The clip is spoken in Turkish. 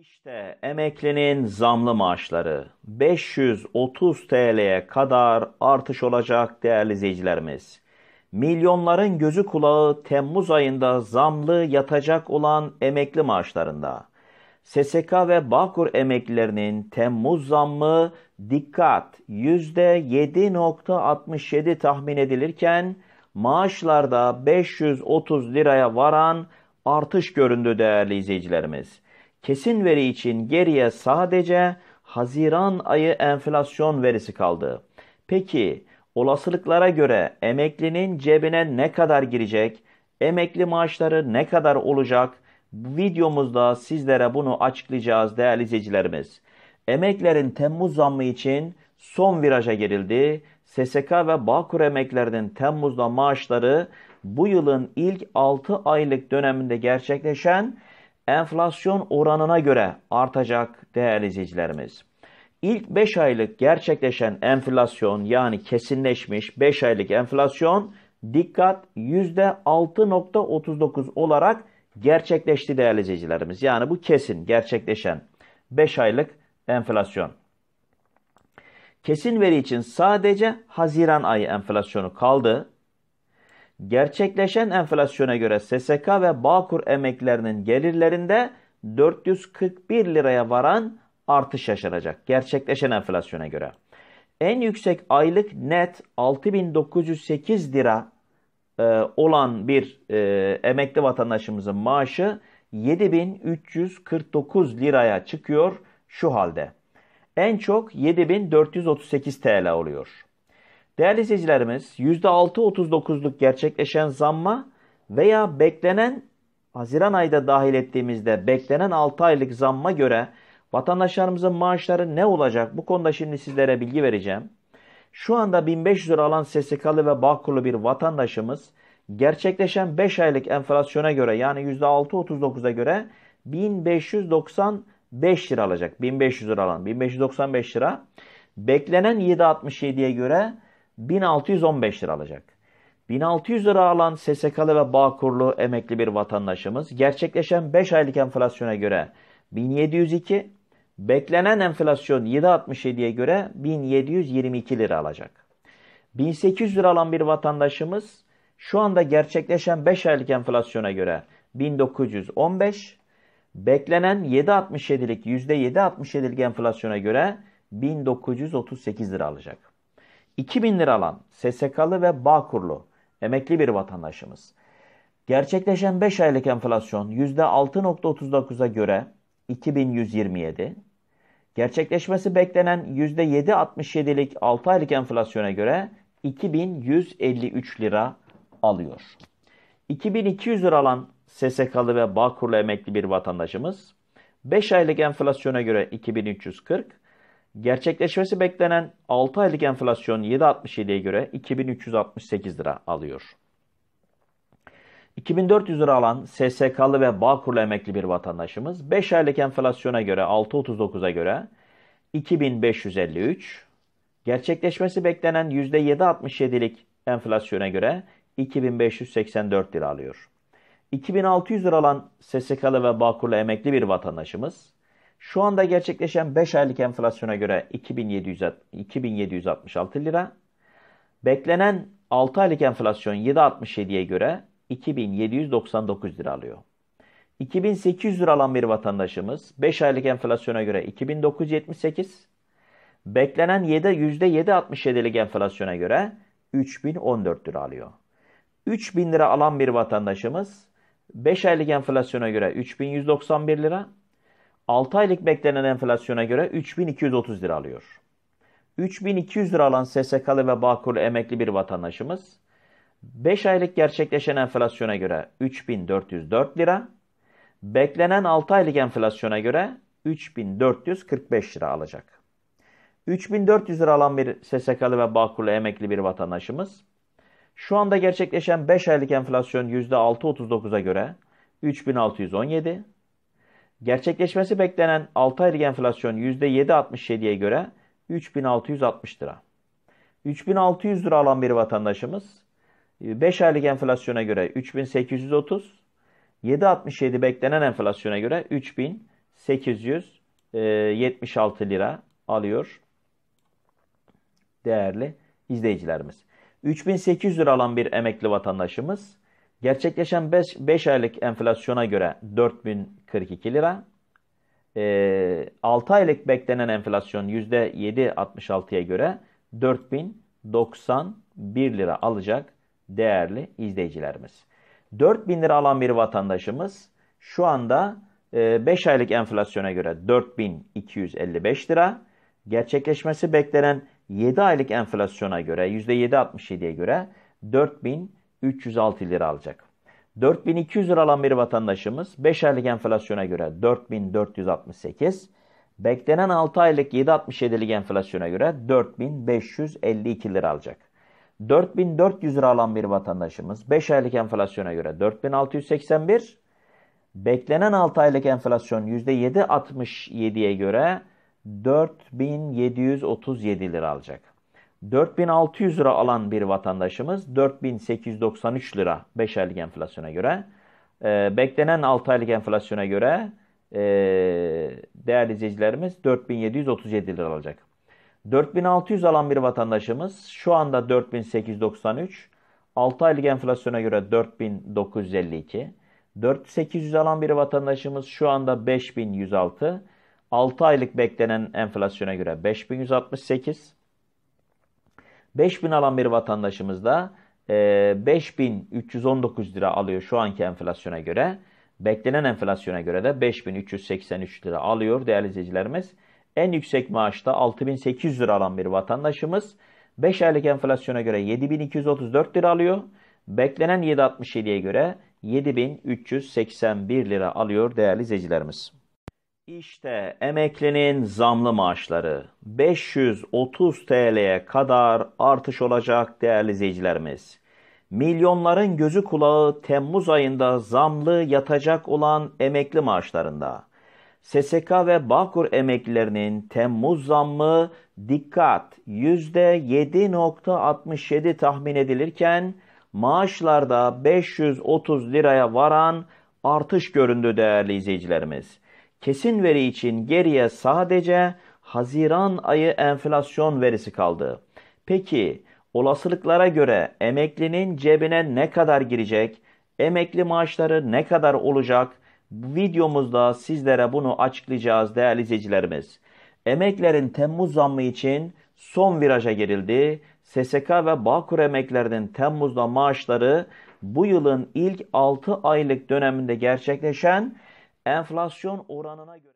İşte emeklinin zamlı maaşları 530 TL'ye kadar artış olacak değerli izleyicilerimiz. Milyonların gözü kulağı Temmuz ayında zamlı yatacak olan emekli maaşlarında. SSK ve Bağkur emeklilerinin Temmuz zammı dikkat %7.67 tahmin edilirken maaşlarda 530 liraya varan artış göründü değerli izleyicilerimiz. Kesin veri için geriye sadece Haziran ayı enflasyon verisi kaldı. Peki olasılıklara göre emeklinin cebine ne kadar girecek? Emekli maaşları ne kadar olacak? Bu videomuzda sizlere bunu açıklayacağız değerli izleyicilerimiz. Emeklerin Temmuz zammı için son viraja girildi. SSK ve Bağkur emeklerinin Temmuz'da maaşları bu yılın ilk 6 aylık döneminde gerçekleşen enflasyon oranına göre artacak değerli izleyicilerimiz. İlk 5 aylık gerçekleşen enflasyon yani kesinleşmiş 5 aylık enflasyon dikkat %6.39 olarak gerçekleşti değerli izleyicilerimiz. Yani bu kesin gerçekleşen 5 aylık enflasyon. Kesin veri için sadece Haziran ayı enflasyonu kaldı. Gerçekleşen enflasyona göre SSK ve Bağkur emeklerinin gelirlerinde 441 liraya varan artış yaşanacak gerçekleşen enflasyona göre. En yüksek aylık net 6908 lira e, olan bir e, emekli vatandaşımızın maaşı 7349 liraya çıkıyor şu halde. En çok 7438 TL oluyor. Değerli izleyicilerimiz %6.39'luk gerçekleşen zamma veya beklenen Haziran ayda dahil ettiğimizde beklenen 6 aylık zamma göre vatandaşlarımızın maaşları ne olacak? Bu konuda şimdi sizlere bilgi vereceğim. Şu anda 1500 lira alan SSK'lı ve Bağkurlu bir vatandaşımız gerçekleşen 5 aylık enflasyona göre yani %6.39'a göre 1595 lira alacak. 1500 lira alan 1595 lira. Beklenen 7.67'ye göre 1615 lira alacak. 1600 lira alan SSK'lı ve Bağkurlu emekli bir vatandaşımız gerçekleşen 5 aylık enflasyona göre 1702, beklenen enflasyon 7.67'ye göre 1722 lira alacak. 1800 lira alan bir vatandaşımız şu anda gerçekleşen 5 aylık enflasyona göre 1915, beklenen 7.67'lik %7.67'lik enflasyona göre 1938 lira alacak. 2000 lira alan SSK'lı ve Bağkurlu emekli bir vatandaşımız. Gerçekleşen 5 aylık enflasyon %6.39'a göre 2127, gerçekleşmesi beklenen %7.67'lik 6 aylık enflasyona göre 2153 lira alıyor. 2200 lira alan SSK'lı ve Bağkurlu emekli bir vatandaşımız 5 aylık enflasyona göre 2340, Gerçekleşmesi beklenen 6 aylık enflasyon 7.67'ye göre 2368 lira alıyor. 2400 lira alan SSK'lı ve Bağkur'la emekli bir vatandaşımız 5 aylık enflasyona göre 6.39'a göre 2553, gerçekleşmesi beklenen %7.67'lik enflasyona göre 2584 lira alıyor. 2600 lira alan SSK'lı ve Bağkur'la emekli bir vatandaşımız şu anda gerçekleşen 5 aylık enflasyona göre 2766 lira. Beklenen 6 aylık enflasyon 7.67'ye göre 2799 lira alıyor. 2800 lira alan bir vatandaşımız 5 aylık enflasyona göre 2978, beklenen 7 %7.67'lik enflasyona göre 3014 lira alıyor. 3000 lira alan bir vatandaşımız 5 aylık enflasyona göre 3191 lira, 6 aylık beklenen enflasyona göre 3230 lira alıyor. 3200 lira alan SSK'lı ve Bağkurlu emekli bir vatandaşımız 5 aylık gerçekleşen enflasyona göre 3404 lira, beklenen 6 aylık enflasyona göre 3445 lira alacak. 3400 lira alan bir SSK'lı ve Bağkurlu emekli bir vatandaşımız şu anda gerçekleşen 5 aylık enflasyon %6.39'a göre 3617, Gerçekleşmesi beklenen 6 aylık enflasyon %7.67'ye göre 3660 lira. 3600 lira alan bir vatandaşımız 5 e, aylık enflasyona göre 3830, 7.67 beklenen enflasyona göre 3876 e, lira alıyor değerli izleyicilerimiz. 3800 lira alan bir emekli vatandaşımız Gerçekleşen 5 aylık enflasyona göre 4042 lira. E, ee, 6 aylık beklenen enflasyon %7.66'ya göre 4091 lira alacak değerli izleyicilerimiz. 4000 lira alan bir vatandaşımız şu anda 5 e, aylık enflasyona göre 4255 lira. Gerçekleşmesi beklenen 7 aylık enflasyona göre %7.67'ye göre 4000 306 lira alacak. 4200 lira alan bir vatandaşımız 5 aylık enflasyona göre 4468, beklenen 6 aylık 7.67'lik enflasyona göre 4552 lira alacak. 4400 lira alan bir vatandaşımız 5 aylık enflasyona göre 4681, beklenen 6 aylık enflasyon %7.67'ye göre 4737 lira alacak. 4600 lira alan bir vatandaşımız 4893 lira 5 aylık enflasyona göre. E, beklenen 6 aylık enflasyona göre e, değerli izleyicilerimiz 4737 lira alacak. 4600 alan bir vatandaşımız şu anda 4893, 6 aylık enflasyona göre 4952, 4800 alan bir vatandaşımız şu anda 5106, 6 aylık beklenen enflasyona göre 5168, 5000 alan bir vatandaşımız da 5319 e, lira alıyor şu anki enflasyona göre. Beklenen enflasyona göre de 5383 lira alıyor değerli izleyicilerimiz. En yüksek maaşta 6800 lira alan bir vatandaşımız 5 aylık enflasyona göre 7234 lira alıyor. Beklenen 7.67'ye göre 7381 lira alıyor değerli izleyicilerimiz. İşte emeklinin zamlı maaşları 530 TL'ye kadar artış olacak değerli izleyicilerimiz. Milyonların gözü kulağı Temmuz ayında zamlı yatacak olan emekli maaşlarında. SSK ve Bağkur emeklilerinin Temmuz zammı dikkat %7.67 tahmin edilirken maaşlarda 530 liraya varan artış göründü değerli izleyicilerimiz. Kesin veri için geriye sadece Haziran ayı enflasyon verisi kaldı. Peki olasılıklara göre emeklinin cebine ne kadar girecek? Emekli maaşları ne kadar olacak? Bu videomuzda sizlere bunu açıklayacağız değerli izleyicilerimiz. Emeklerin Temmuz zammı için son viraja girildi. SSK ve Bağkur emeklerinin Temmuz'da maaşları bu yılın ilk 6 aylık döneminde gerçekleşen Enflasyon oranına göre